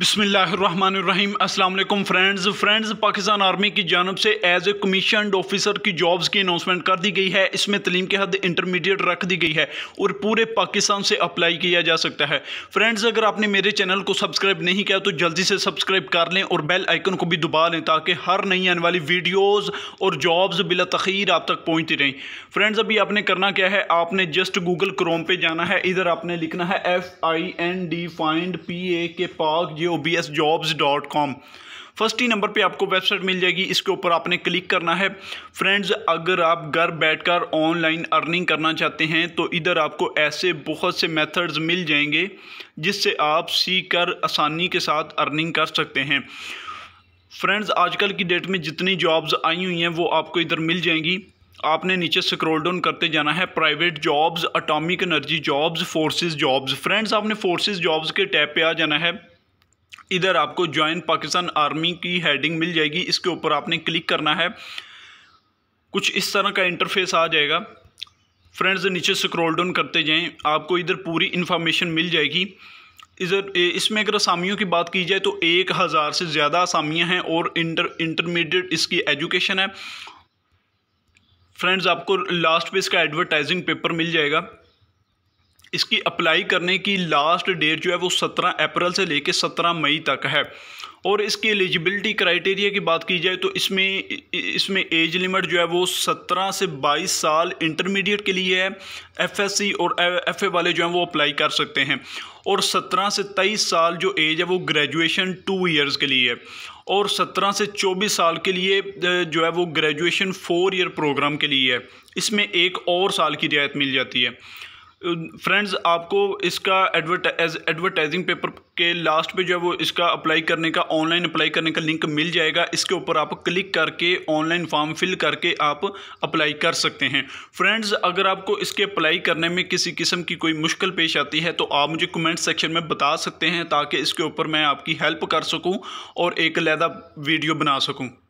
बिसमीम अल्लाम friends friends Pakistan army की जानब से एज ए कमीशनड ऑफिसर की जॉब्स की अनाउंसमेंट कर दी गई है इसमें तलीम के हद इंटरमीडिएट रख दी गई है और पूरे पाकिस्तान से अप्लाई किया जा सकता है फ्रेंड्स अगर आपने मेरे चैनल को सब्सक्राइब नहीं किया तो जल्दी से सब्सक्राइब कर लें और बेल आइकन को भी दबा लें ताकि हर नई आने वाली वीडियोज़ और जॉब्स बिला तखीर आप तक पहुँचती रहें फ्रेंड्स अभी आपने करना क्या है आपने जस्ट गूगल क्रोम पर जाना है इधर आपने लिखना है F I N D find P A K Pak जाएंगे O B S jobs dot com first ही नंबर पे आपको वेबसाइट मिल जाएगी इसके ऊपर आपने क्लिक करना है फ्रेंड्स अगर आप घर बैठकर ऑनलाइन अर्निंग करना चाहते हैं तो इधर आपको ऐसे बहुत से मेथड्स मिल जाएंगे जिससे आप सीख कर आसानी के साथ अर्निंग कर सकते हैं फ्रेंड्स आजकल की डेट में जितनी जॉब्स आई हुई हैं वो आपको इधर मिल जाएंगी आपने नीचे स्क्रॉल डाउन करते जाना है private jobs atomic energy jobs forces jobs friends आपने फोर्सेस जॉब्स के टैब पे आ जाना है इधर आपको ज्वाइन पाकिस्तान आर्मी की हेडिंग मिल जाएगी इसके ऊपर आपने क्लिक करना है कुछ इस तरह का इंटरफेस आ जाएगा फ्रेंड्स नीचे स्क्रॉल डाउन करते जाएं आपको इधर पूरी इन्फॉर्मेशन मिल जाएगी इधर इसमें अगर असामियों की बात की जाए तो एक हज़ार से ज़्यादा असामियाँ हैं और इंटर इंटरमीडिएट इसकी एजुकेशन है फ्रेंड्स आपको लास्ट पे इसका एडवर्टाइजिंग पेपर मिल जाएगा इसकी अप्लाई करने की लास्ट डेट जो है वो सत्रह अप्रैल से लेकर सत्रह मई तक है और इसकी एलिजिबिलिटी क्राइटेरिया की बात की जाए तो इसमें इसमें एज लिमिट जो है वो 17 से 22 साल इंटरमीडिएट के लिए है एफएससी और एफए वाले जो हैं वो अप्लाई कर सकते हैं और 17 से 23 साल जो एज है वो ग्रेजुएशन टू इयर्स के लिए है और 17 से 24 साल के लिए जो है वो ग्रेजुएशन फोर ईयर प्रोग्राम के लिए है इसमें एक और साल की रियायत मिल जाती है फ्रेंड्स आपको इसका एडवर्टाइज एडवर्टाइजिंग पेपर के लास्ट पे जो है वो इसका अप्लाई करने का ऑनलाइन अप्लाई करने का लिंक मिल जाएगा इसके ऊपर आप क्लिक करके ऑनलाइन फॉर्म फिल करके आप अप्लाई कर सकते हैं फ्रेंड्स अगर आपको इसके अप्लाई करने में किसी किस्म की कोई मुश्किल पेश आती है तो आप मुझे कमेंट सेक्शन में बता सकते हैं ताकि इसके ऊपर मैं आपकी हेल्प कर सकूँ और एक लहदा वीडियो बना सकूँ